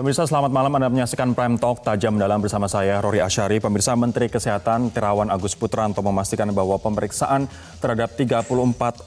Pemirsa selamat malam Anda menyaksikan Prime Talk Tajam Dalam bersama saya Rory Ashari. Pemirsa Menteri Kesehatan Terawan Agus Putranto memastikan bahwa pemeriksaan terhadap 34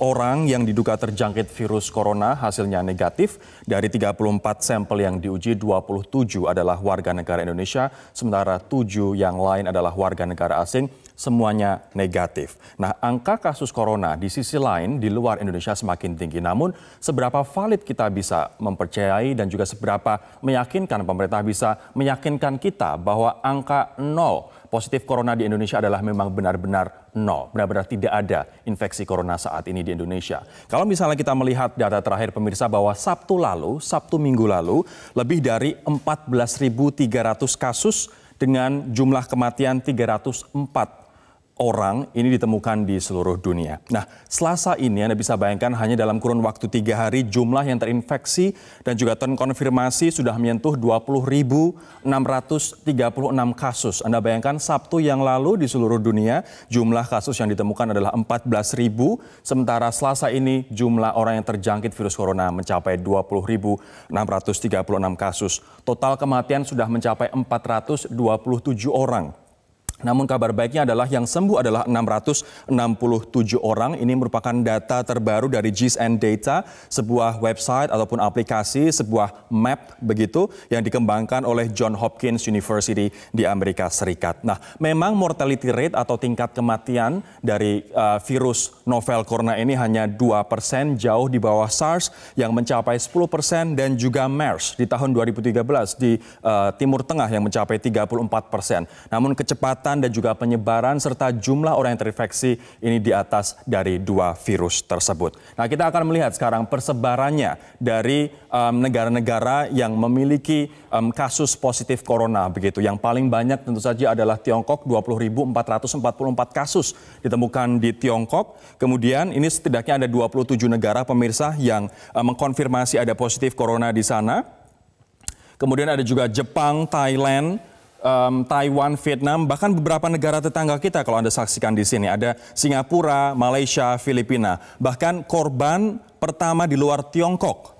orang yang diduga terjangkit virus corona hasilnya negatif. Dari 34 sampel yang diuji 27 adalah warga negara Indonesia, sementara 7 yang lain adalah warga negara asing semuanya negatif. Nah, angka kasus corona di sisi lain di luar Indonesia semakin tinggi. Namun, seberapa valid kita bisa mempercayai dan juga seberapa meyakinkan pemerintah bisa meyakinkan kita bahwa angka nol positif corona di Indonesia adalah memang benar-benar nol, benar-benar tidak ada infeksi corona saat ini di Indonesia. Kalau misalnya kita melihat data terakhir pemirsa bahwa Sabtu lalu, Sabtu minggu lalu, lebih dari 14.300 kasus dengan jumlah kematian 304 orang ini ditemukan di seluruh dunia. Nah, selasa ini Anda bisa bayangkan hanya dalam kurun waktu tiga hari jumlah yang terinfeksi dan juga terkonfirmasi sudah menyentuh 20.636 kasus. Anda bayangkan Sabtu yang lalu di seluruh dunia jumlah kasus yang ditemukan adalah 14.000, sementara selasa ini jumlah orang yang terjangkit virus corona mencapai 20.636 kasus. Total kematian sudah mencapai 427 orang. Namun kabar baiknya adalah yang sembuh adalah 667 orang. Ini merupakan data terbaru dari GSN Data, sebuah website ataupun aplikasi, sebuah map begitu yang dikembangkan oleh John Hopkins University di Amerika Serikat. Nah, memang mortality rate atau tingkat kematian dari uh, virus novel corona ini hanya 2% jauh di bawah SARS yang mencapai 10% dan juga MERS di tahun 2013 di uh, Timur Tengah yang mencapai 34%. Namun kecepatan dan juga penyebaran serta jumlah orang yang terinfeksi ini di atas dari dua virus tersebut. Nah, kita akan melihat sekarang persebarannya dari negara-negara um, yang memiliki um, kasus positif corona begitu. Yang paling banyak tentu saja adalah Tiongkok 20.444 kasus ditemukan di Tiongkok. Kemudian ini setidaknya ada 27 negara pemirsa yang um, mengkonfirmasi ada positif corona di sana. Kemudian ada juga Jepang, Thailand, um, Taiwan, Vietnam, bahkan beberapa negara tetangga kita kalau Anda saksikan di sini. Ada Singapura, Malaysia, Filipina. Bahkan korban pertama di luar Tiongkok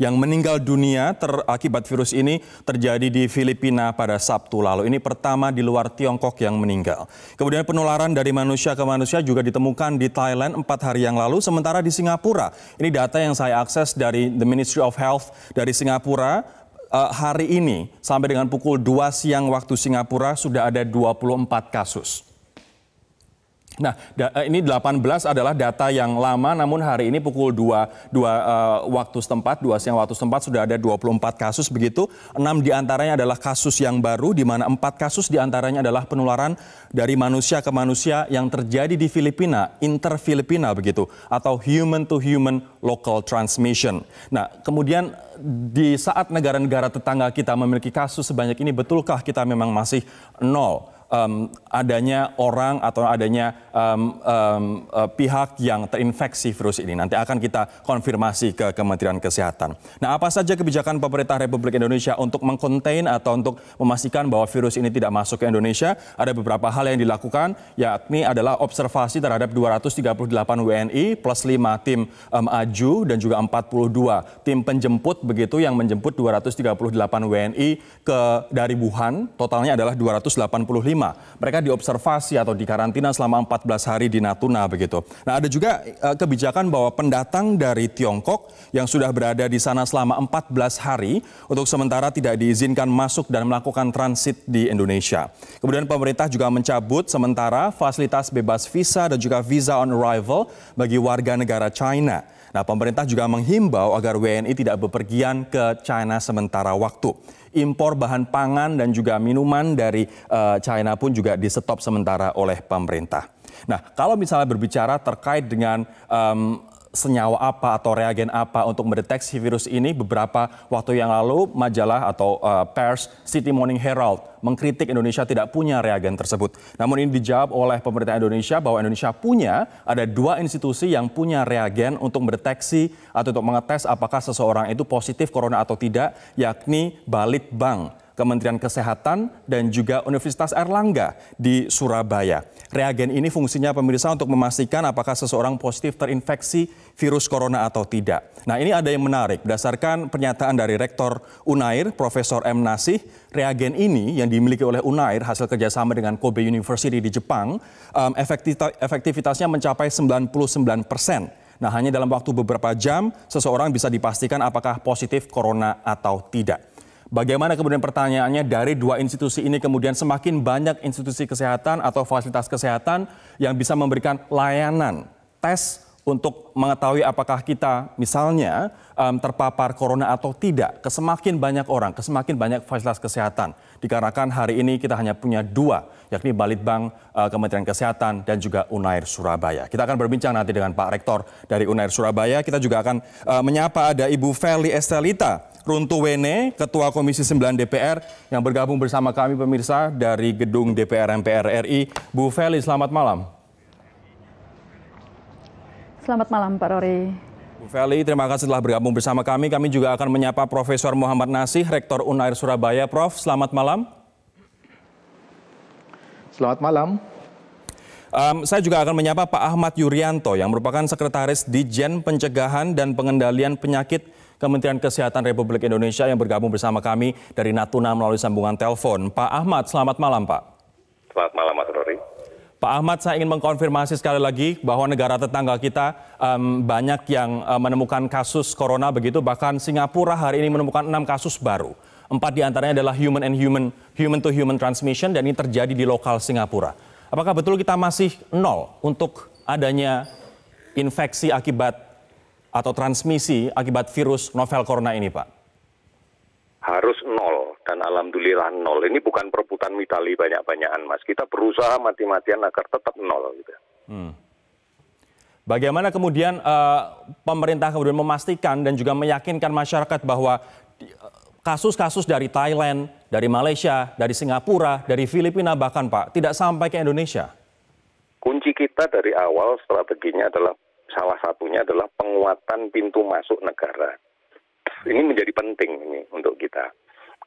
yang meninggal dunia terakibat virus ini terjadi di Filipina pada Sabtu lalu. Ini pertama di luar Tiongkok yang meninggal. Kemudian penularan dari manusia ke manusia juga ditemukan di Thailand empat hari yang lalu, sementara di Singapura. Ini data yang saya akses dari The Ministry of Health dari Singapura uh, hari ini sampai dengan pukul 2 siang waktu Singapura sudah ada 24 kasus. Nah, eh, ini 18 adalah data yang lama namun hari ini pukul 2, 2 uh, waktu setempat, 2 siang waktu setempat sudah ada 24 kasus begitu. 6 diantaranya adalah kasus yang baru di mana 4 kasus diantaranya adalah penularan dari manusia ke manusia yang terjadi di Filipina, inter Filipina begitu atau human to human local transmission. Nah, kemudian di saat negara-negara tetangga kita memiliki kasus sebanyak ini betulkah kita memang masih nol? um, adanya orang atau adanya um, um, uh, pihak yang terinfeksi virus ini. Nanti akan kita konfirmasi ke Kementerian Kesehatan. Nah, apa saja kebijakan pemerintah Republik Indonesia untuk mengcontain atau untuk memastikan bahwa virus ini tidak masuk ke Indonesia? Ada beberapa hal yang dilakukan, yakni adalah observasi terhadap 238 WNI plus 5 tim um, aju dan juga 42 tim penjemput begitu yang menjemput 238 WNI ke dari Wuhan. Totalnya adalah 285 5. Mereka diobservasi atau dikarantina selama 14 hari di Natuna begitu. Nah ada juga uh, kebijakan bahwa pendatang dari Tiongkok yang sudah berada di sana selama 14 hari untuk sementara tidak diizinkan masuk dan melakukan transit di Indonesia. Kemudian pemerintah juga mencabut sementara fasilitas bebas visa dan juga visa on arrival bagi warga negara China. Nah, pemerintah juga menghimbau agar WNI tidak bepergian ke China sementara waktu impor bahan pangan dan juga minuman dari uh, China pun juga disetop sementara oleh pemerintah. Nah, kalau misalnya berbicara terkait dengan um, senyawa apa atau reagen apa untuk mendeteksi virus ini. Beberapa waktu yang lalu majalah atau uh, pers City Morning Herald mengkritik Indonesia tidak punya reagen tersebut. Namun ini dijawab oleh pemerintah Indonesia bahwa Indonesia punya ada dua institusi yang punya reagen untuk mendeteksi atau untuk mengetes apakah seseorang itu positif corona atau tidak, yakni Bank Kementerian Kesehatan, dan juga Universitas Erlangga di Surabaya. Reagen ini fungsinya pemirsa untuk memastikan apakah seseorang positif terinfeksi virus corona atau tidak. Nah ini ada yang menarik, berdasarkan pernyataan dari Rektor UNAIR, Profesor M. Nasih, reagen ini yang dimiliki oleh UNAIR hasil kerjasama dengan Kobe University di Jepang, efektivitasnya mencapai 99 persen. Nah, hanya dalam waktu beberapa jam, seseorang bisa dipastikan apakah positif corona atau tidak. Bagaimana kemudian pertanyaannya dari dua institusi ini kemudian semakin banyak institusi kesehatan atau fasilitas kesehatan yang bisa memberikan layanan tes untuk mengetahui apakah kita misalnya um, terpapar corona atau tidak ke semakin banyak orang, ke semakin banyak fasilitas kesehatan. Dikarenakan hari ini kita hanya punya dua, yakni Balitbang uh, eh, Kementerian Kesehatan dan juga Unair Surabaya. Kita akan berbincang nanti dengan Pak Rektor dari Unair Surabaya. Kita juga akan uh, menyapa ada Ibu Feli Estelita Wene, Ketua Komisi 9 DPR yang bergabung bersama kami pemirsa dari gedung DPR MPR RI. Bu Feli, selamat malam. Selamat malam Pak Rory. Bu Feli, terima kasih telah bergabung bersama kami. Kami juga akan menyapa Profesor Muhammad Nasih, Rektor Unair Surabaya. Prof, selamat malam. Selamat malam. Um, saya juga akan menyapa Pak Ahmad Yuryanto yang merupakan Sekretaris Dijen Pencegahan dan Pengendalian Penyakit Kementerian Kesehatan Republik Indonesia yang bergabung bersama kami dari Natuna melalui sambungan telepon. Pak Ahmad, selamat malam Pak. Selamat malam Pak Ahmad, saya ingin mengkonfirmasi sekali lagi bahwa negara tetangga kita um, banyak yang um, menemukan kasus corona begitu, bahkan Singapura hari ini menemukan enam kasus baru. Empat diantaranya adalah human and human, human to human transmission dan ini terjadi di lokal Singapura. Apakah betul kita masih nol untuk adanya infeksi akibat atau transmisi akibat virus novel corona ini, Pak? Harus nol dan alhamdulillah nol. Ini bukan perebutan medali banyak-banyakan, Mas. Kita berusaha mati-matian agar tetap nol. Gitu. Hmm. Bagaimana kemudian uh, pemerintah kemudian memastikan dan juga meyakinkan masyarakat bahwa eh, kasus-kasus dari Thailand, dari Malaysia, dari Singapura, dari Filipina bahkan Pak, tidak sampai ke Indonesia? Kunci kita dari awal strateginya adalah salah satunya adalah penguatan pintu masuk negara. Ini menjadi penting ini untuk kita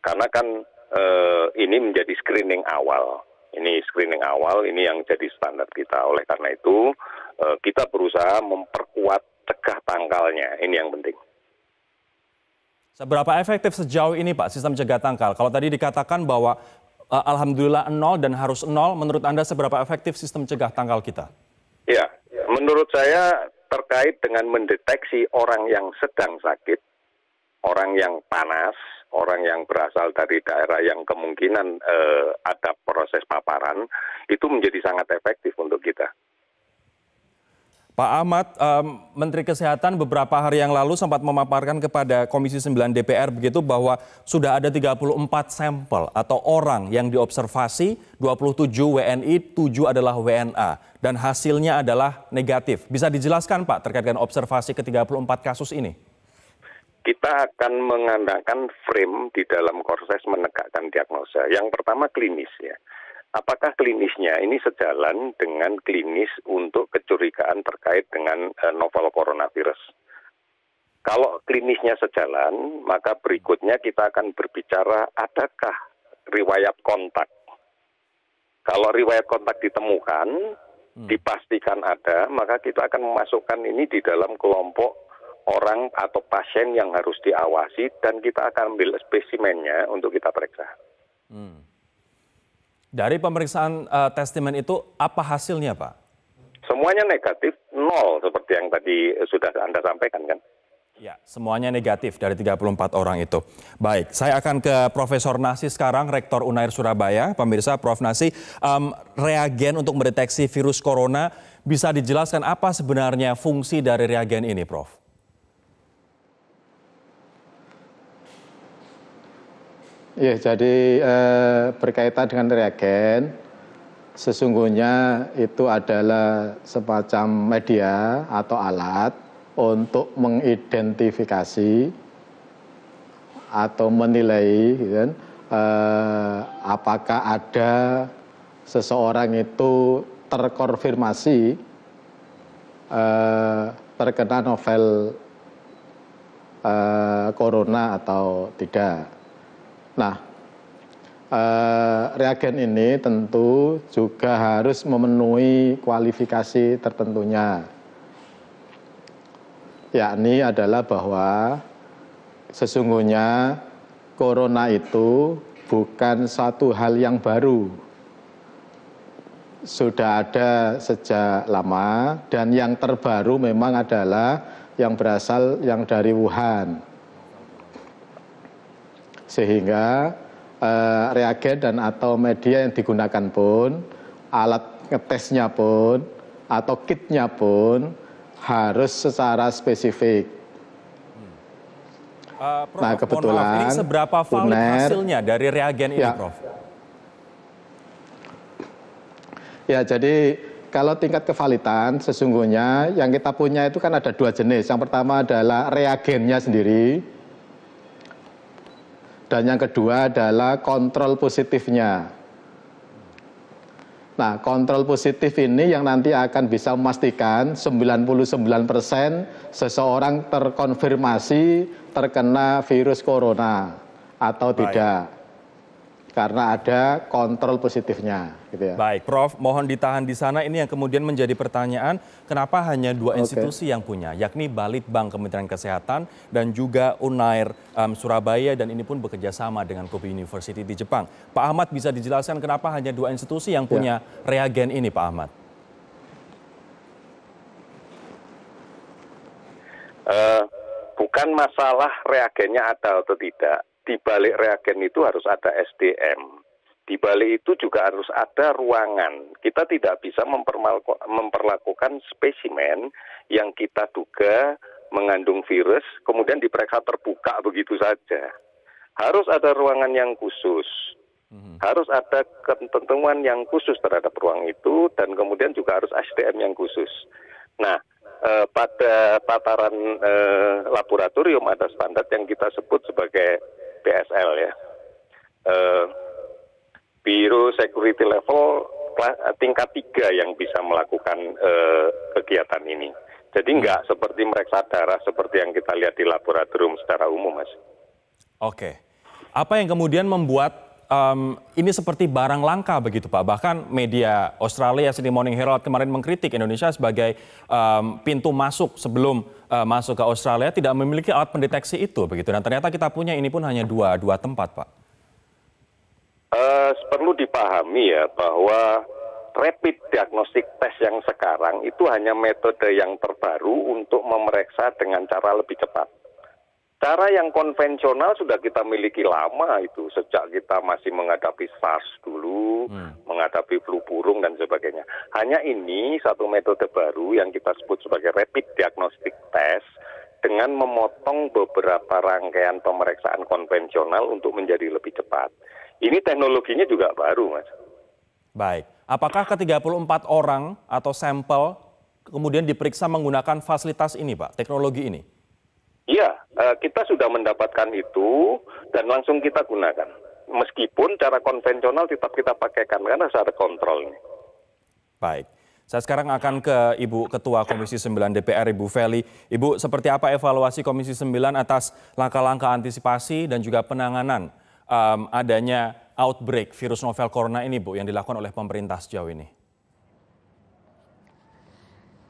karena kan eh, ini menjadi screening awal. Ini screening awal, ini yang jadi standar kita. Oleh karena itu, eh, kita berusaha memperkuat cegah tangkalnya. Ini yang penting. Seberapa efektif sejauh ini Pak sistem cegah tangkal? Kalau tadi dikatakan bahwa eh, alhamdulillah nol dan harus nol, menurut Anda seberapa efektif sistem cegah tangkal kita? Ya, menurut saya terkait dengan mendeteksi orang yang sedang sakit, orang yang panas, orang yang berasal dari daerah yang kemungkinan eh, ada proses paparan itu menjadi sangat efektif untuk kita. Pak Ahmad, um, Menteri Kesehatan beberapa hari yang lalu sempat memaparkan kepada Komisi 9 DPR begitu bahwa sudah ada 34 sampel atau orang yang diobservasi, 27 WNI, 7 adalah WNA dan hasilnya adalah negatif. Bisa dijelaskan Pak terkait dengan observasi ke 34 kasus ini? kita akan mengandalkan frame di dalam proses menegakkan diagnosa. Yang pertama klinis ya. Apakah klinisnya ini sejalan dengan klinis untuk kecurigaan terkait dengan eh, novel coronavirus? Kalau klinisnya sejalan, maka berikutnya kita akan berbicara adakah riwayat kontak. Kalau riwayat kontak ditemukan, hmm. dipastikan ada, maka kita akan memasukkan ini di dalam kelompok orang atau pasien yang harus diawasi dan kita akan ambil spesimennya untuk kita periksa. Hmm. Dari pemeriksaan uh, eh, testimen itu apa hasilnya, Pak? Semuanya negatif, nol seperti yang tadi sudah Anda sampaikan kan? Ya, semuanya negatif dari 34 orang itu. Baik, saya akan ke Profesor Nasi sekarang, Rektor Unair Surabaya. Pemirsa, Prof Nasi, um, reagen untuk mendeteksi virus corona bisa dijelaskan apa sebenarnya fungsi dari reagen ini, Prof? ya jadi eh, berkaitan dengan reagen sesungguhnya itu adalah semacam media atau alat untuk mengidentifikasi atau menilai gitu kan, eh, apakah ada seseorang itu terkonfirmasi eh, terkena novel eh, corona atau tidak nah eh, reagen ini tentu juga harus memenuhi kualifikasi tertentunya yakni adalah bahwa sesungguhnya corona itu bukan satu hal yang baru. Sudah ada sejak lama dan yang terbaru memang adalah yang berasal yang dari Wuhan sehingga eh, reagen dan atau media yang digunakan pun, alat ngetesnya pun, atau kitnya pun harus secara spesifik. Uh, Prof, nah kebetulan maaf, ini seberapa valid UNER, hasilnya dari reagen ini, ya, Prof? Ya, jadi kalau tingkat kevalitan sesungguhnya yang kita punya itu kan ada dua jenis. Yang pertama adalah reagennya sendiri, dan yang kedua adalah kontrol positifnya. Nah, kontrol positif ini yang nanti akan bisa memastikan 99% seseorang terkonfirmasi terkena virus corona atau Baik. tidak karena ada kontrol positifnya. Gitu ya. Baik, Prof, mohon ditahan di sana. Ini yang kemudian menjadi pertanyaan, kenapa hanya dua institusi yang punya, yakni Bank Kementerian Kesehatan dan juga Unair um, Surabaya dan ini pun bekerja sama dengan Kobe University di Jepang. Pak Ahmad bisa dijelaskan kenapa hanya dua institusi yang ya. punya ya. reagen ini, Pak Ahmad? Uh, bukan masalah reagennya ada atau tidak di balik reagen itu harus ada SDM. Di balik itu juga harus ada ruangan. Kita tidak bisa memperlakukan spesimen yang kita duga mengandung virus, kemudian diperiksa terbuka begitu saja. Harus ada ruangan yang khusus. Hmm. Harus ada ketentuan yang khusus terhadap ruang itu dan kemudian juga harus SDM yang khusus. Nah, eh, pada tataran eh, laboratorium ada standar yang kita sebut sebagai BSL ya. Uh, Biro Security Level eh, tingkat tiga yang bisa melakukan uh, kegiatan ini. Jadi hmm. nggak seperti mereka darah seperti yang kita lihat di laboratorium secara umum, Mas. Oke. Apa yang kemudian membuat um, ini seperti barang langka begitu Pak. Bahkan media Australia Sydney Morning Herald kemarin mengkritik Indonesia sebagai um, pintu masuk sebelum uh, masuk ke Australia tidak memiliki alat pendeteksi itu begitu. Dan ternyata kita punya ini pun hanya dua dua tempat Pak. Uh, perlu dipahami ya bahwa rapid diagnostic test yang sekarang itu hanya metode yang terbaru untuk memeriksa dengan cara lebih cepat Cara yang konvensional sudah kita miliki lama itu sejak kita masih menghadapi SARS dulu, hmm. menghadapi flu burung dan sebagainya. Hanya ini satu metode baru yang kita sebut sebagai rapid diagnostic test dengan memotong beberapa rangkaian pemeriksaan konvensional untuk menjadi lebih cepat. Ini teknologinya juga baru, Mas. Baik. Apakah ke-34 orang atau sampel kemudian diperiksa menggunakan fasilitas ini, Pak, teknologi ini? iya eh, kita sudah mendapatkan itu dan langsung kita gunakan meskipun cara konvensional tetap kita pakaikan karena saya ada kontrol ini. Baik. Saya sekarang akan ke Ibu Ketua Komisi 9 DPR, Ibu Feli. Ibu, seperti apa evaluasi Komisi 9 atas langkah-langkah antisipasi dan juga penanganan um, adanya outbreak virus novel corona ini, Bu, yang dilakukan oleh pemerintah sejauh ini?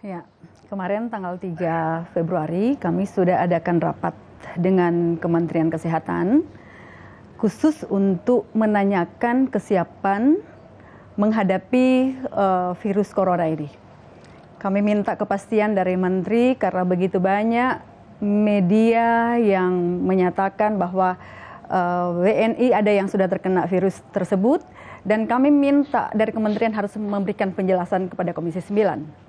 Ya, kemarin tanggal 3 Februari kami sudah adakan rapat dengan Kementerian Kesehatan khusus untuk menanyakan kesiapan menghadapi uh, virus corona ini. Kami minta kepastian dari menteri karena begitu banyak media yang menyatakan bahwa uh, eh, WNI ada yang sudah terkena virus tersebut dan kami minta dari kementerian harus memberikan penjelasan kepada Komisi 9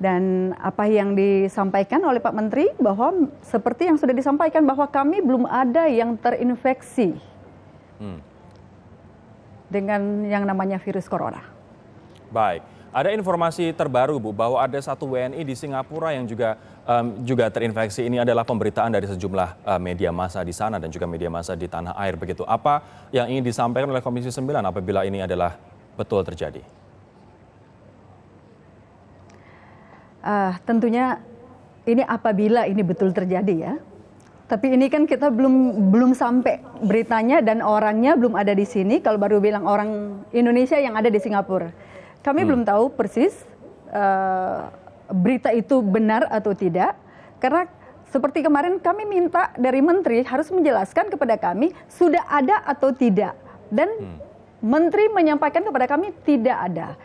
dan apa yang disampaikan oleh Pak Menteri bahwa seperti yang sudah disampaikan bahwa kami belum ada yang terinfeksi hmm. dengan yang namanya virus corona. Baik, ada informasi terbaru Bu bahwa ada satu WNI di Singapura yang juga um, juga terinfeksi. Ini adalah pemberitaan dari sejumlah uh, media massa di sana dan juga media massa di tanah air begitu. Apa yang ingin disampaikan oleh Komisi 9 apabila ini adalah betul terjadi? Uh, tentunya ini apabila ini betul terjadi ya. Tapi ini kan kita belum belum sampai beritanya dan orangnya belum ada di sini. Kalau baru bilang orang Indonesia yang ada di Singapura, kami hmm. belum tahu persis uh, berita itu benar atau tidak. Karena seperti kemarin kami minta dari menteri harus menjelaskan kepada kami sudah ada atau tidak dan hmm. menteri menyampaikan kepada kami tidak ada.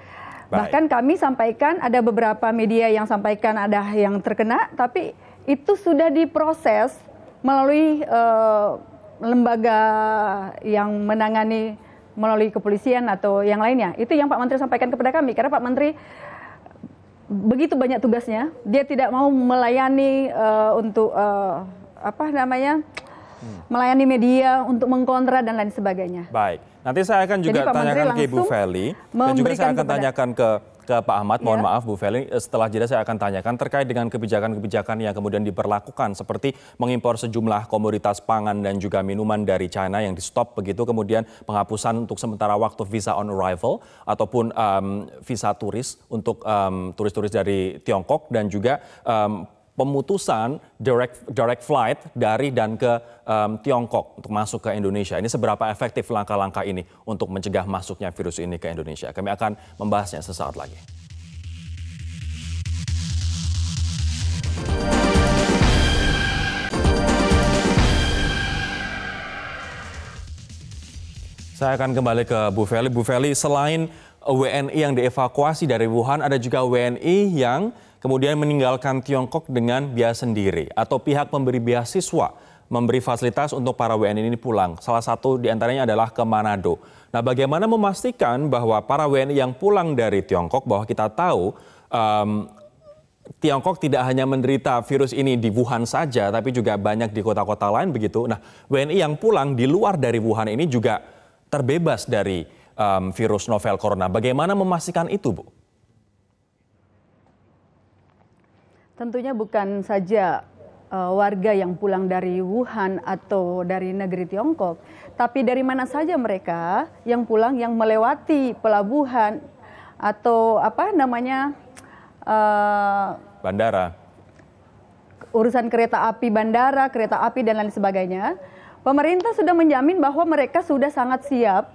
Baik. Bahkan kami sampaikan ada beberapa media yang sampaikan ada yang terkena, tapi itu sudah diproses melalui uh, lembaga yang menangani melalui kepolisian atau yang lainnya. Itu yang Pak Menteri sampaikan kepada kami karena Pak Menteri begitu banyak tugasnya, dia tidak mau melayani uh, untuk uh, apa namanya Hmm. melayani media untuk mengkontra dan lain sebagainya. Baik, nanti saya akan juga Jadi, tanyakan ke Ibu Feli dan juga saya akan kepada... tanyakan ke ke Pak Ahmad. Mohon ya. maaf Bu Feli, eh, setelah jeda saya akan tanyakan terkait dengan kebijakan-kebijakan yang kemudian diperlakukan seperti mengimpor sejumlah komoditas pangan dan juga minuman dari China yang di stop begitu, kemudian penghapusan untuk sementara waktu visa on arrival ataupun um, visa turis untuk turis-turis um, dari Tiongkok dan juga um, pemutusan direct direct flight dari dan ke um, Tiongkok untuk masuk ke Indonesia. Ini seberapa efektif langkah-langkah ini untuk mencegah masuknya virus ini ke Indonesia? Kami akan membahasnya sesaat lagi. Saya akan kembali ke Bu Feli. Bu Feli, selain WNI yang dievakuasi dari Wuhan, ada juga WNI yang kemudian meninggalkan Tiongkok dengan biaya sendiri atau pihak pemberi beasiswa memberi fasilitas untuk para WNI ini pulang. Salah satu diantaranya adalah ke Manado. Nah, bagaimana memastikan bahwa para WNI yang pulang dari Tiongkok, bahwa kita tahu um, Tiongkok tidak hanya menderita virus ini di Wuhan saja, tapi juga banyak di kota-kota lain begitu. Nah, WNI yang pulang di luar dari Wuhan ini juga terbebas dari um, virus novel corona. Bagaimana memastikan itu, Bu? Tentunya bukan saja uh, warga yang pulang dari Wuhan atau dari negeri Tiongkok, tapi dari mana saja mereka yang pulang yang melewati pelabuhan atau apa namanya uh, bandara. Urusan kereta api bandara, kereta api dan lain sebagainya. Pemerintah sudah menjamin bahwa mereka sudah sangat siap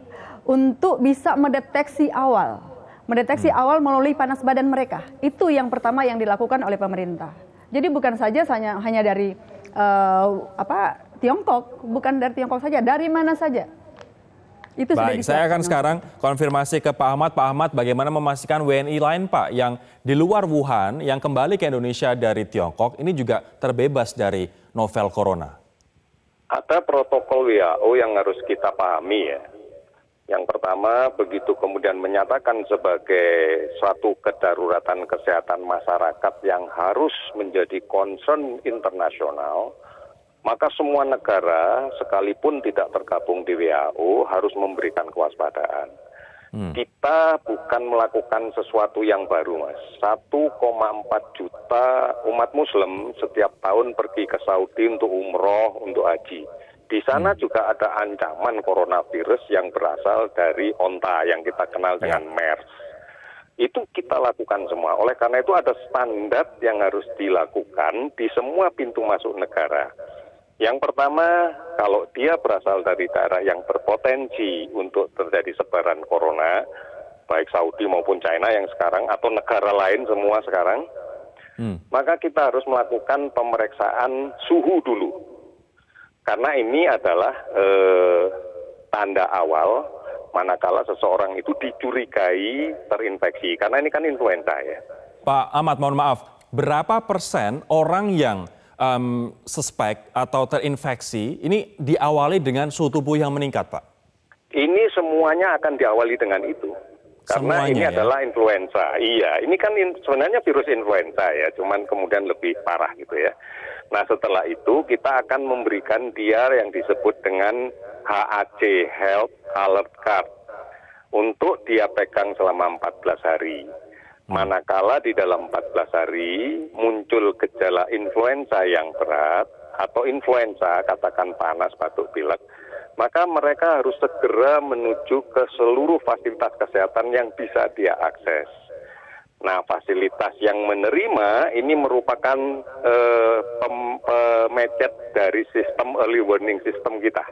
untuk bisa mendeteksi awal mendeteksi hmm. awal melalui panas badan mereka. Itu yang pertama yang dilakukan oleh pemerintah. Jadi bukan saja hanya hanya dari uh, apa Tiongkok, bukan dari Tiongkok saja, dari mana saja. Itu Baik, saya akan sekarang konfirmasi ke Pak Ahmad. Pak Ahmad, bagaimana memastikan WNI lain Pak yang di luar Wuhan yang kembali ke Indonesia dari Tiongkok ini juga terbebas dari novel corona? Ada protokol WHO yang harus kita pahami ya yang pertama, begitu kemudian menyatakan sebagai suatu kedaruratan kesehatan masyarakat yang harus menjadi concern internasional, maka semua negara sekalipun tidak tergabung di WHO harus memberikan kewaspadaan. Hmm. Kita bukan melakukan sesuatu yang baru, Mas. 1,4 juta umat Muslim setiap tahun pergi ke Saudi untuk umroh, untuk haji. Di sana hmm. juga ada ancaman coronavirus yang berasal dari onta yang kita kenal ya. dengan MERS. Itu kita lakukan semua. Oleh karena itu ada standar yang harus dilakukan di semua pintu masuk negara. Yang pertama, kalau dia berasal dari daerah yang berpotensi untuk terjadi sebaran corona, baik Saudi maupun China yang sekarang atau negara lain semua sekarang, hmm. maka kita harus melakukan pemeriksaan suhu dulu. Karena ini adalah eh, tanda awal manakala seseorang itu dicurigai terinfeksi. Karena ini kan influenza ya. Pak Ahmad, mohon maaf. Berapa persen orang yang um, suspek atau terinfeksi ini diawali dengan suhu tubuh yang meningkat, Pak? Ini semuanya akan diawali dengan itu. Karena semuanya, ini ya? adalah influenza. Iya, ini kan in, sebenarnya virus influenza ya, cuman kemudian lebih parah gitu ya. Nah setelah itu kita akan memberikan dia yang disebut dengan HAC Health Alert Card untuk dia pegang selama 14 hari. Hmm. Manakala di dalam 14 hari muncul gejala influenza yang berat atau influenza katakan panas, batuk, pilek, maka mereka harus segera menuju ke seluruh fasilitas kesehatan yang bisa dia akses. Nah, fasilitas yang menerima ini merupakan eh, pem, eh, dari sistem early warning sistem kita.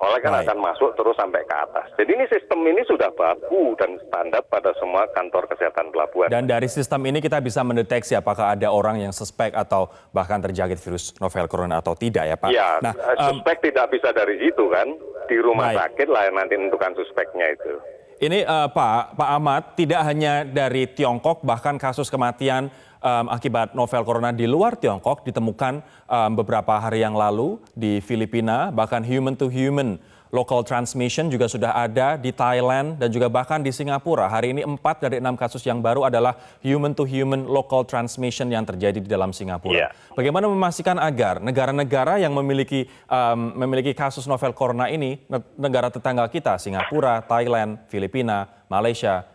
Oleh karena akan masuk terus sampai ke atas. Jadi ini sistem ini sudah baku dan standar pada semua kantor kesehatan pelabuhan. Dan dari sistem ini kita bisa mendeteksi apakah ada orang yang suspek atau bahkan terjangkit virus novel corona atau tidak ya Pak? Ya, nah, eh, suspek um, tidak bisa dari situ kan. Di rumah baik. sakit lah yang nanti menentukan suspeknya itu. Ini uh, Pak Pak Ahmad tidak hanya dari Tiongkok bahkan kasus kematian um, akibat novel corona di luar Tiongkok ditemukan um, beberapa hari yang lalu di Filipina bahkan human to human Local transmission juga sudah ada di Thailand dan juga bahkan di Singapura. Hari ini empat dari enam kasus yang baru adalah human to human local transmission yang terjadi di dalam Singapura. Yeah. Bagaimana memastikan agar negara-negara yang memiliki um, memiliki kasus novel corona ini, negara tetangga kita Singapura, Thailand, Filipina, Malaysia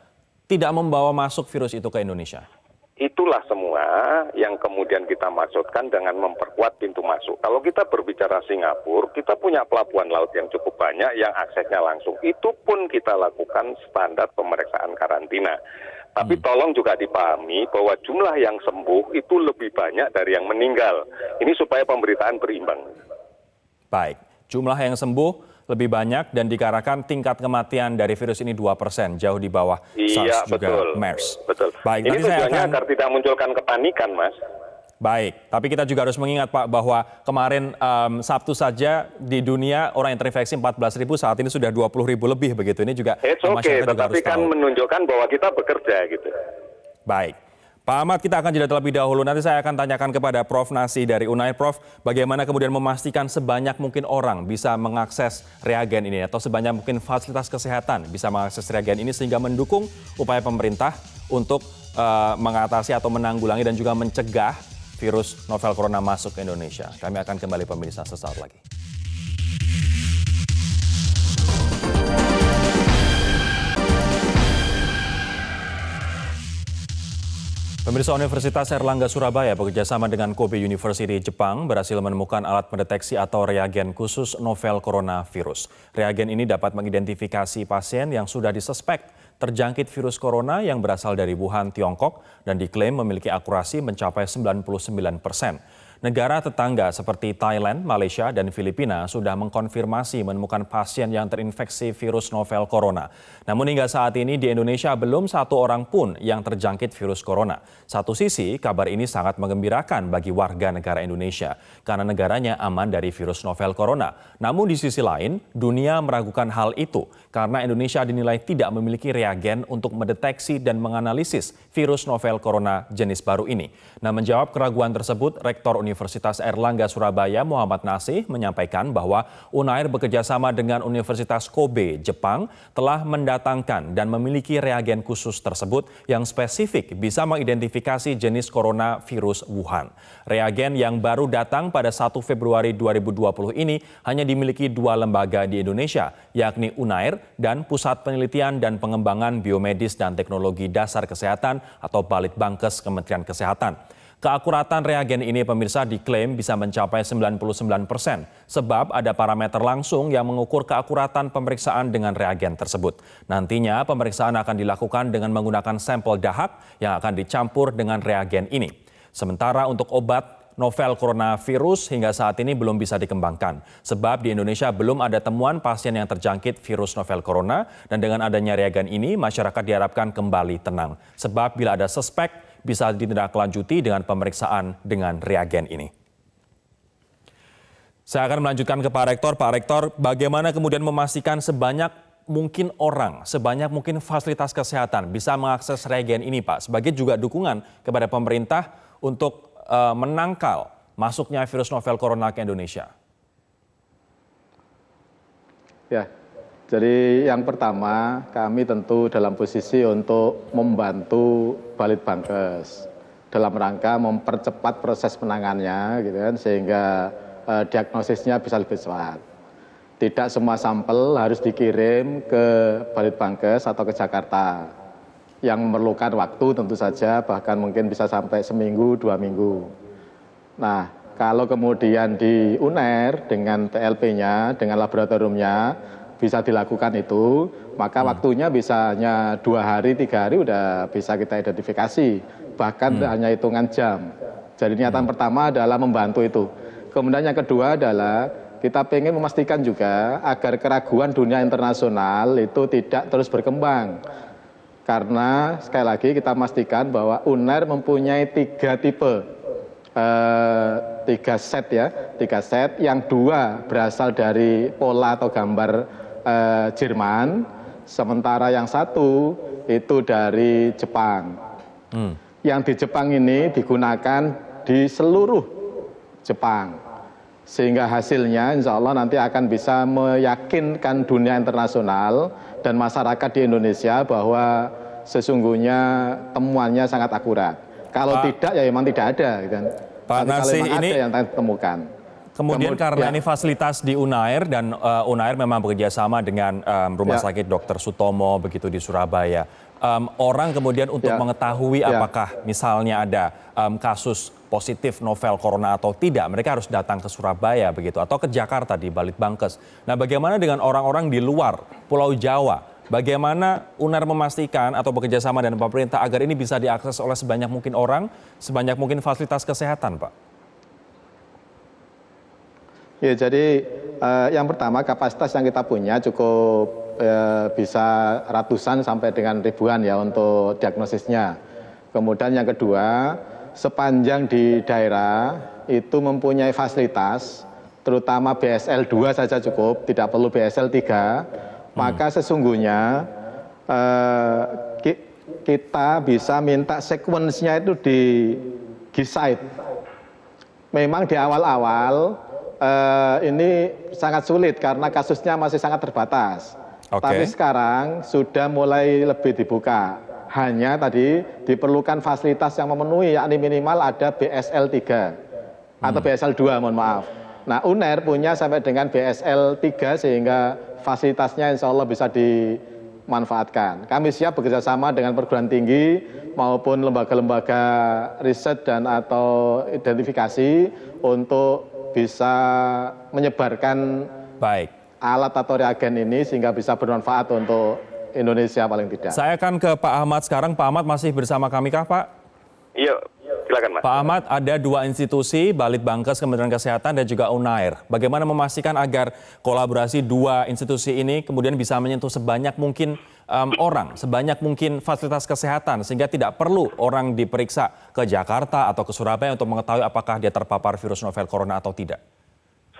tidak membawa masuk virus itu ke Indonesia? itulah semua yang kemudian kita maksudkan dengan memperkuat pintu masuk. Kalau kita berbicara Singapura, kita punya pelabuhan laut yang cukup banyak yang aksesnya langsung. Itu pun kita lakukan standar pemeriksaan karantina. Tapi hmm. tolong juga dipahami bahwa jumlah yang sembuh itu lebih banyak dari yang meninggal. Ini supaya pemberitaan berimbang. Baik, jumlah yang sembuh lebih banyak dan dikarenakan tingkat kematian dari virus ini 2 persen, jauh di bawah iya, SARS betul, juga MERS. Betul. Baik, ini tujuannya akan... agar tidak munculkan kepanikan, Mas. Baik, tapi kita juga harus mengingat Pak bahwa kemarin um, Sabtu saja di dunia orang yang terinfeksi ribu. saat ini sudah ribu lebih begitu. Ini juga It's okay, tetapi kan tahu. menunjukkan bahwa kita bekerja gitu. Baik. Pak Ahmad, kita akan jeda terlebih dahulu. Nanti saya akan tanyakan kepada Prof. Nasi dari UNAIR. Prof, bagaimana kemudian memastikan sebanyak mungkin orang bisa mengakses reagen ini atau sebanyak mungkin fasilitas kesehatan bisa mengakses reagen ini sehingga mendukung upaya pemerintah untuk uh, mengatasi atau menanggulangi dan juga mencegah virus novel corona masuk ke Indonesia. Kami akan kembali pemirsa sesaat lagi. Pemirsa Universitas Erlangga Surabaya bekerjasama dengan Kobe University Jepang berhasil menemukan alat pendeteksi atau reagen khusus novel coronavirus. Reagen ini dapat mengidentifikasi pasien yang sudah disuspek terjangkit virus corona yang berasal dari Wuhan, Tiongkok dan diklaim memiliki akurasi mencapai 99 persen. Negara tetangga seperti Thailand, Malaysia, dan Filipina sudah mengkonfirmasi menemukan pasien yang terinfeksi virus novel corona. Namun hingga saat ini di Indonesia belum satu orang pun yang terjangkit virus corona. Satu sisi, kabar ini sangat mengembirakan bagi warga negara Indonesia karena negaranya aman dari virus novel corona. Namun di sisi lain, dunia meragukan hal itu karena Indonesia dinilai tidak memiliki reagen untuk mendeteksi dan menganalisis virus novel corona jenis baru ini. Nah, menjawab keraguan tersebut, Rektor Universitas Erlangga Surabaya Muhammad Nasih menyampaikan bahwa Unair bekerjasama dengan Universitas Kobe, Jepang telah mendatangkan dan memiliki reagen khusus tersebut yang spesifik bisa mengidentifikasi jenis coronavirus Wuhan. Reagen yang baru datang pada 1 Februari 2020 ini hanya dimiliki dua lembaga di Indonesia, yakni Unair dan Pusat Penelitian dan Pengembangan Biomedis dan Teknologi Dasar Kesehatan atau Balitbangkes Kementerian Kesehatan. Keakuratan reagen ini pemirsa diklaim bisa mencapai 99% persen, sebab ada parameter langsung yang mengukur keakuratan pemeriksaan dengan reagen tersebut. Nantinya pemeriksaan akan dilakukan dengan menggunakan sampel dahak yang akan dicampur dengan reagen ini. Sementara untuk obat novel coronavirus hingga saat ini belum bisa dikembangkan sebab di Indonesia belum ada temuan pasien yang terjangkit virus novel corona dan dengan adanya reagen ini masyarakat diharapkan kembali tenang sebab bila ada suspek bisa ditindaklanjuti dengan pemeriksaan dengan reagen ini. Saya akan melanjutkan ke Pak Rektor. Pak Rektor, bagaimana kemudian memastikan sebanyak mungkin orang, sebanyak mungkin fasilitas kesehatan bisa mengakses reagen ini Pak, sebagai juga dukungan kepada pemerintah untuk uh, menangkal masuknya virus novel corona ke Indonesia? Ya, jadi yang pertama kami tentu dalam posisi untuk membantu Balit Bangkes dalam rangka mempercepat proses penangannya, gitu kan sehingga eh, diagnosisnya bisa lebih cepat. Tidak semua sampel harus dikirim ke Balit Bangkes atau ke Jakarta yang memerlukan waktu tentu saja bahkan mungkin bisa sampai seminggu dua minggu. Nah kalau kemudian di UNER dengan TLP-nya, dengan laboratoriumnya, bisa dilakukan itu maka hmm. waktunya bisa hanya dua hari tiga hari udah bisa kita identifikasi bahkan hmm. hanya hitungan jam jadi niatan hmm. pertama adalah membantu itu kemudian yang kedua adalah kita ingin memastikan juga agar keraguan dunia internasional itu tidak terus berkembang karena sekali lagi kita pastikan bahwa UNER mempunyai tiga tipe eh, tiga set ya, tiga set yang dua berasal dari pola atau gambar Eh, Jerman, sementara yang satu itu dari Jepang. Hmm. Yang di Jepang ini digunakan di seluruh Jepang. Sehingga hasilnya insya Allah nanti akan bisa meyakinkan dunia internasional dan masyarakat di Indonesia bahwa sesungguhnya temuannya sangat akurat. Kalau Pak, tidak ya memang tidak ada. Gitu kan? Pak Nasih ini ada yang temukan. Kemudian, karena ya. ini fasilitas di Unair dan uh, Unair memang bekerjasama dengan um, Rumah ya. Sakit Dr. Sutomo begitu di Surabaya. Um, orang kemudian untuk ya. mengetahui ya. apakah misalnya ada um, kasus positif novel corona atau tidak, mereka harus datang ke Surabaya begitu atau ke Jakarta di Bangkes. Nah, bagaimana dengan orang-orang di luar Pulau Jawa? Bagaimana Unair memastikan atau bekerjasama dengan pemerintah agar ini bisa diakses oleh sebanyak mungkin orang, sebanyak mungkin fasilitas kesehatan, Pak? Ya, jadi eh, yang pertama kapasitas yang kita punya cukup eh, bisa ratusan sampai dengan ribuan ya untuk diagnosisnya. Kemudian yang kedua, sepanjang di daerah itu mempunyai fasilitas, terutama BSL 2 saja cukup, tidak perlu BSL 3, hmm. maka sesungguhnya eh, kita bisa minta sequence itu di G-site. Memang di awal-awal Eh, ini sangat sulit karena kasusnya masih sangat terbatas. Okay. Tapi sekarang sudah mulai lebih dibuka. Hanya tadi diperlukan fasilitas yang memenuhi, yakni minimal ada BSL 3 atau hmm. BSL 2, mohon maaf. Nah, UNER punya sampai dengan BSL 3 sehingga fasilitasnya insya Allah bisa dimanfaatkan. Kami siap bekerjasama dengan perguruan tinggi maupun lembaga-lembaga riset dan atau identifikasi untuk bisa menyebarkan baik alat atau reagen ini sehingga bisa bermanfaat untuk Indonesia paling tidak. Saya akan ke Pak Ahmad sekarang. Pak Ahmad masih bersama kami kah Pak? Iya, Silakan Mas. Pak Ahmad, ada dua institusi, Balit Bangkes, Kementerian Kesehatan dan juga UNAIR. Bagaimana memastikan agar kolaborasi dua institusi ini kemudian bisa menyentuh sebanyak mungkin um, orang, sebanyak mungkin fasilitas kesehatan sehingga tidak perlu orang diperiksa ke Jakarta atau ke Surabaya untuk mengetahui apakah dia terpapar virus novel corona atau tidak?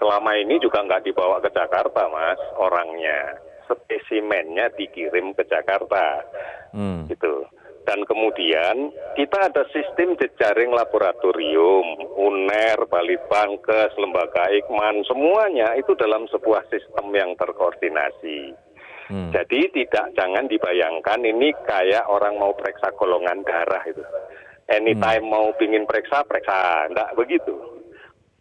Selama ini juga nggak dibawa ke Jakarta, Mas, orangnya. Spesimennya dikirim ke Jakarta. Hmm. Gitu dan kemudian kita ada sistem jejaring laboratorium, UNER, Balitbangkes, Lembaga Ikman, semuanya itu dalam sebuah sistem yang terkoordinasi. Hmm. Jadi tidak jangan dibayangkan ini kayak orang mau periksa golongan darah itu. Anytime hmm. mau pingin periksa, periksa. Tidak begitu.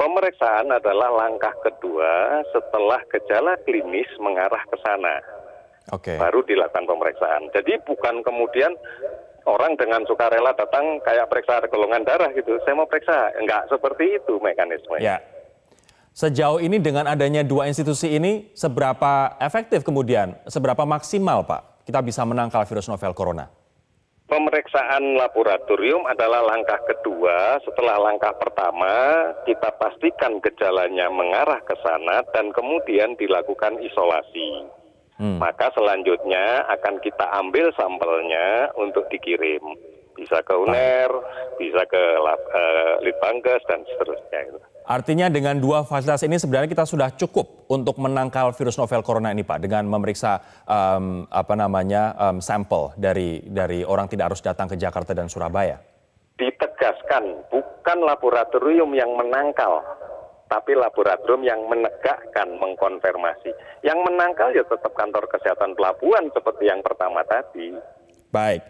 Pemeriksaan adalah langkah kedua setelah gejala klinis mengarah ke sana. Okay. Baru dilakukan pemeriksaan. Jadi bukan kemudian orang dengan sukarela datang kayak periksa golongan darah gitu. Saya mau periksa. Enggak seperti itu mekanisme. Ya. Sejauh ini dengan adanya dua institusi ini, seberapa efektif kemudian, seberapa maksimal Pak kita bisa menangkal virus novel corona? Pemeriksaan laboratorium adalah langkah kedua setelah langkah pertama kita pastikan gejalanya mengarah ke sana dan kemudian dilakukan isolasi hmm. maka selanjutnya akan kita ambil sampelnya untuk dikirim bisa ke UNER, bisa ke uh, Litbangkes dan seterusnya. Artinya dengan dua fasilitas ini sebenarnya kita sudah cukup untuk menangkal virus novel corona ini Pak dengan memeriksa um, apa namanya um, sampel dari dari orang tidak harus datang ke Jakarta dan Surabaya. Ditegaskan bukan laboratorium yang menangkal, tapi laboratorium yang menegakkan, mengkonfirmasi. Yang menangkal ya tetap kantor kesehatan pelabuhan seperti yang pertama tadi. Baik.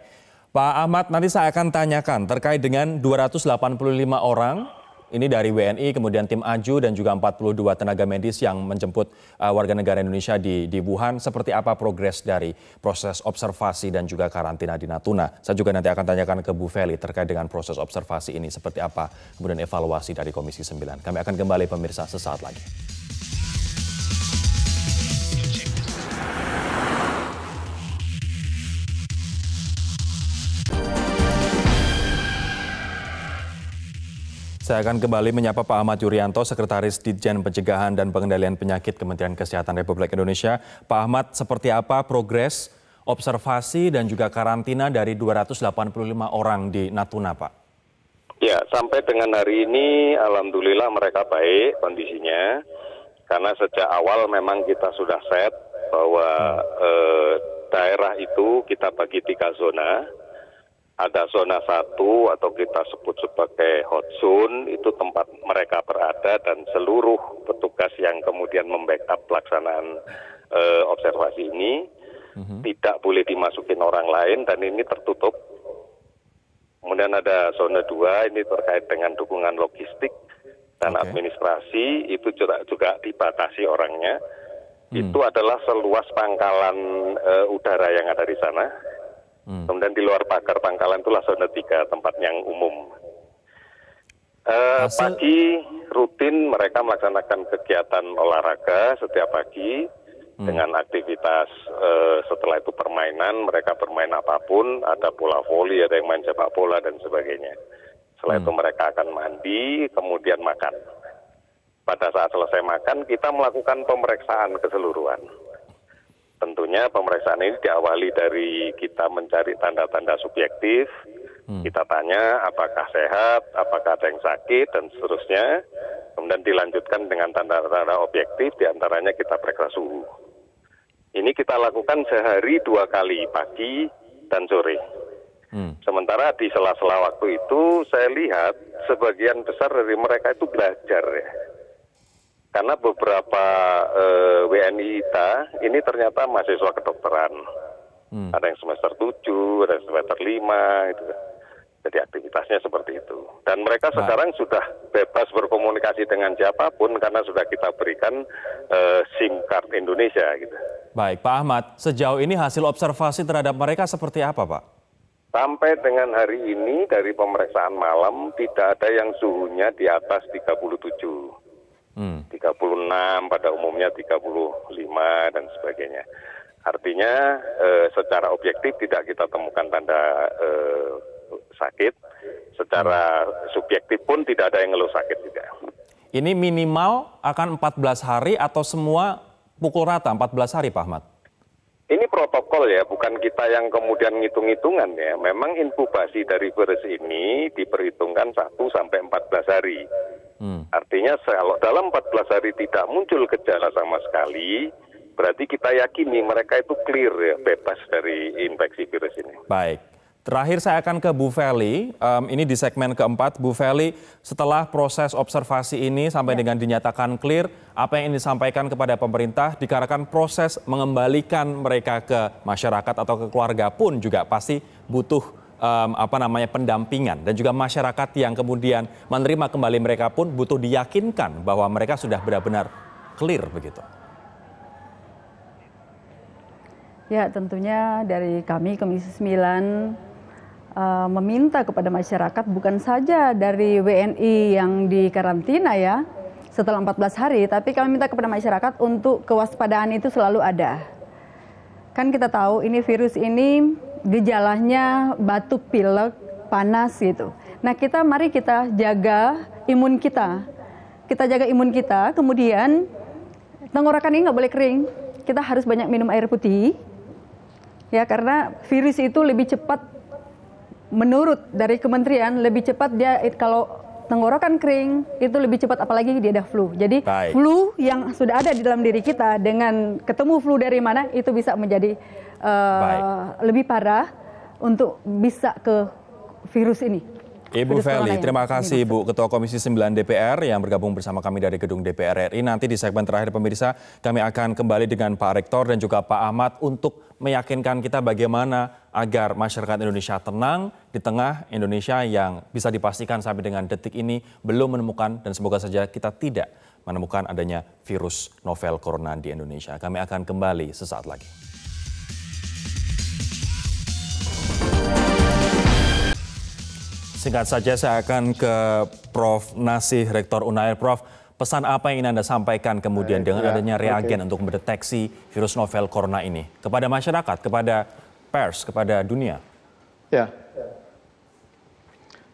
Pak Ahmad, nanti saya akan tanyakan terkait dengan 285 orang ini dari WNI, kemudian tim AJU dan juga 42 tenaga medis yang menjemput uh, warga negara Indonesia di, di Wuhan. Seperti apa progres dari proses observasi dan juga karantina di Natuna? Saya juga nanti akan tanyakan ke Bu Feli terkait dengan proses observasi ini. Seperti apa kemudian evaluasi dari Komisi 9. Kami akan kembali pemirsa sesaat lagi. Saya akan kembali menyapa Pak Ahmad Yuryanto, Sekretaris Ditjen Pencegahan dan Pengendalian Penyakit Kementerian Kesehatan Republik Indonesia. Pak Ahmad, seperti apa progres observasi dan juga karantina dari 285 orang di Natuna, Pak? Ya, sampai dengan hari ini alhamdulillah mereka baik kondisinya. Karena sejak awal memang kita sudah set bahwa eh, daerah itu kita bagi tiga zona ada zona satu atau kita sebut sebagai hot zone itu tempat mereka berada dan seluruh petugas yang kemudian membackup pelaksanaan uh, observasi ini mm-hmm. tidak boleh dimasukin orang lain dan ini tertutup. Kemudian ada zona dua ini terkait dengan dukungan logistik dan okay. administrasi itu juga, juga dibatasi orangnya. Hmm. Itu adalah seluas pangkalan uh, udara yang ada di sana Hmm. Kemudian di luar pagar pangkalan itulah zona tiga tempat yang umum. Uh, Hasil... Pagi rutin mereka melaksanakan kegiatan olahraga setiap pagi hmm. dengan aktivitas uh, setelah itu permainan mereka bermain apapun ada bola voli ada yang main sepak bola dan sebagainya. Setelah hmm. itu mereka akan mandi kemudian makan. Pada saat selesai makan kita melakukan pemeriksaan keseluruhan tentunya pemeriksaan ini diawali dari kita mencari tanda-tanda subjektif, hmm. kita tanya apakah sehat, apakah ada yang sakit, dan seterusnya. Kemudian dilanjutkan dengan tanda-tanda objektif, diantaranya kita periksa suhu. Ini kita lakukan sehari dua kali, pagi dan sore. Hmm. Sementara di sela-sela waktu itu saya lihat sebagian besar dari mereka itu belajar ya karena beberapa eh, WNI kita ini ternyata mahasiswa kedokteran. Hmm. Ada yang semester 7, ada yang semester 5 gitu. Kan. Jadi aktivitasnya seperti itu. Dan mereka nah. sekarang sudah bebas berkomunikasi dengan siapapun karena sudah kita berikan e, SIM card Indonesia gitu. Baik, Pak Ahmad, sejauh ini hasil observasi terhadap mereka seperti apa, Pak? Sampai dengan hari ini dari pemeriksaan malam tidak ada yang suhunya di atas 37 hmm. 36 pada umumnya 35 dan sebagainya. Artinya eh, secara objektif tidak kita temukan tanda eh, sakit, secara subjektif pun tidak ada yang ngeluh sakit juga. Ini minimal akan 14 hari atau semua pukul rata 14 hari Pak Ahmad? Ini protokol ya, bukan kita yang kemudian ngitung-ngitungan ya. Memang inkubasi dari virus ini diperhitungkan 1 sampai 14 hari. Hmm. Artinya kalau dalam 14 hari tidak muncul gejala sama sekali, berarti kita yakini mereka itu clear ya, bebas dari infeksi virus ini. Baik. Terakhir saya akan ke Bu Feli, um, ini di segmen keempat. Bu Feli, setelah proses observasi ini sampai ya. dengan dinyatakan clear, apa yang disampaikan kepada pemerintah dikarenakan proses mengembalikan mereka ke masyarakat atau ke keluarga pun juga pasti butuh um, apa namanya pendampingan dan juga masyarakat yang kemudian menerima kembali mereka pun butuh diyakinkan bahwa mereka sudah benar-benar clear begitu. Ya, tentunya dari kami Komisi 9 uh, meminta kepada masyarakat bukan saja dari WNI yang di karantina ya setelah 14 hari, tapi kami minta kepada masyarakat untuk kewaspadaan itu selalu ada kan kita tahu ini virus ini gejalanya batuk pilek, panas gitu. Nah, kita mari kita jaga imun kita. Kita jaga imun kita, kemudian tenggorokan ini nggak boleh kering. Kita harus banyak minum air putih. Ya, karena virus itu lebih cepat menurut dari kementerian lebih cepat dia kalau tenggorokan kan kering itu lebih cepat apalagi dia ada flu. Jadi Baik. flu yang sudah ada di dalam diri kita dengan ketemu flu dari mana itu bisa menjadi uh, lebih parah untuk bisa ke virus ini. Ibu Feli, ya? terima kasih Ibu Ketua Komisi 9 DPR yang bergabung bersama kami dari Gedung DPR RI. Nanti di segmen terakhir pemirsa kami akan kembali dengan Pak Rektor dan juga Pak Ahmad untuk meyakinkan kita bagaimana agar masyarakat Indonesia tenang di tengah Indonesia yang bisa dipastikan sampai dengan detik ini belum menemukan dan semoga saja kita tidak menemukan adanya virus novel corona di Indonesia. Kami akan kembali sesaat lagi. Singkat saja saya akan ke Prof. Nasih, Rektor UNAIR. Prof, pesan apa yang ingin Anda sampaikan kemudian Baik, dengan ya, adanya reagen okay. untuk mendeteksi virus novel corona ini kepada masyarakat, kepada pers, kepada dunia? Ya,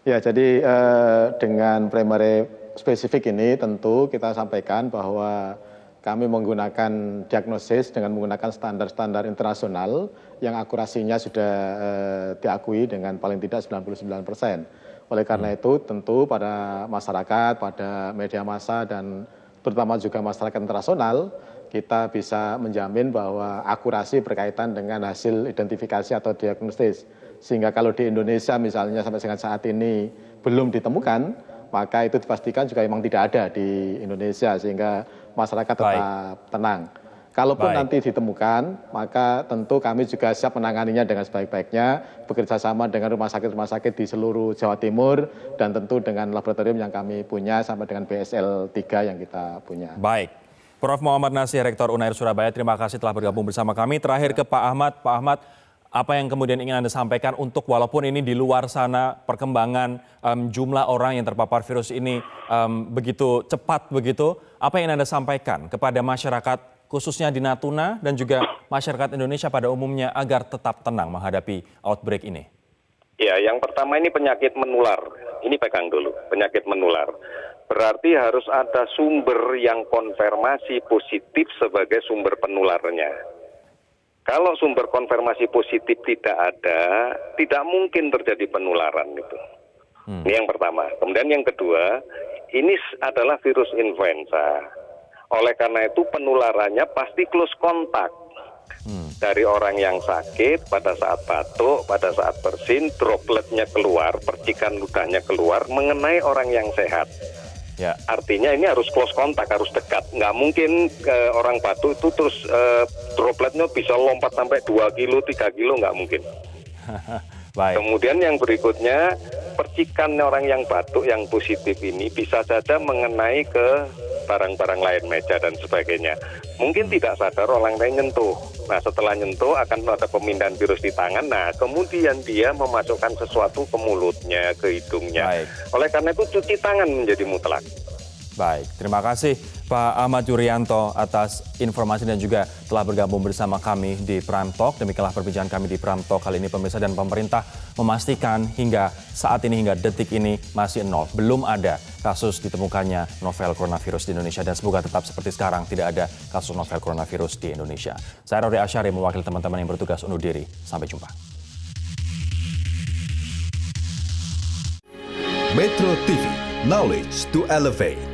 ya jadi eh, dengan primary spesifik ini tentu kita sampaikan bahwa kami menggunakan diagnosis dengan menggunakan standar-standar internasional yang akurasinya sudah eh, diakui dengan paling tidak 99 persen. Oleh karena hmm. itu tentu pada masyarakat, pada media massa dan terutama juga masyarakat internasional kita bisa menjamin bahwa akurasi berkaitan dengan hasil identifikasi atau diagnostis. Sehingga kalau di Indonesia misalnya sampai dengan saat ini belum ditemukan, maka itu dipastikan juga memang tidak ada di Indonesia sehingga masyarakat tetap Baik. tenang. Kalaupun Baik. nanti ditemukan, maka tentu kami juga siap menanganinya dengan sebaik-baiknya, bekerjasama dengan rumah sakit-rumah sakit di seluruh Jawa Timur, dan tentu dengan laboratorium yang kami punya sampai dengan BSL 3 yang kita punya. Baik. Prof. Muhammad Nasir, Rektor Unair Surabaya, terima kasih telah bergabung bersama kami. Terakhir ke Pak Ahmad. Pak Ahmad, apa yang kemudian ingin Anda sampaikan untuk walaupun ini di luar sana perkembangan um, jumlah orang yang terpapar virus ini um, begitu cepat begitu, apa yang Anda sampaikan kepada masyarakat khususnya di Natuna dan juga masyarakat Indonesia pada umumnya agar tetap tenang menghadapi outbreak ini? Ya, yang pertama ini penyakit menular. Ini pegang dulu, penyakit menular. Berarti harus ada sumber yang konfirmasi positif sebagai sumber penularnya. Kalau sumber konfirmasi positif tidak ada, tidak mungkin terjadi penularan gitu. Hmm. Ini yang pertama. Kemudian yang kedua, ini adalah virus influenza. Oleh karena itu penularannya pasti close contact Hmm. Dari orang yang sakit pada saat batuk, pada saat bersin, dropletnya keluar, percikan ludahnya keluar, mengenai orang yang sehat. Ya. Artinya ini harus close contact harus dekat. Nggak mungkin e, orang batuk itu terus e, dropletnya bisa lompat sampai 2 kilo, 3 kilo, nggak mungkin. Baik. Kemudian yang berikutnya percikan orang yang batuk yang positif ini bisa saja mengenai ke barang-barang lain, meja dan sebagainya. Mungkin tidak sadar orang lain nyentuh. Nah setelah nyentuh akan ada pemindahan virus di tangan. Nah kemudian dia memasukkan sesuatu ke mulutnya, ke hidungnya. Baik. Oleh karena itu cuci tangan menjadi mutlak. Baik, terima kasih Pak Ahmad Yuryanto atas informasi dan juga telah bergabung bersama kami di Prime Talk. Demikianlah perbincangan kami di Prime Talk kali ini pemirsa dan pemerintah memastikan hingga saat ini hingga detik ini masih nol, belum ada kasus ditemukannya novel coronavirus di Indonesia dan semoga tetap seperti sekarang tidak ada kasus novel coronavirus di Indonesia. Saya Rory Asyari mewakili teman-teman yang bertugas undur diri. Sampai jumpa. Metro TV, knowledge to elevate.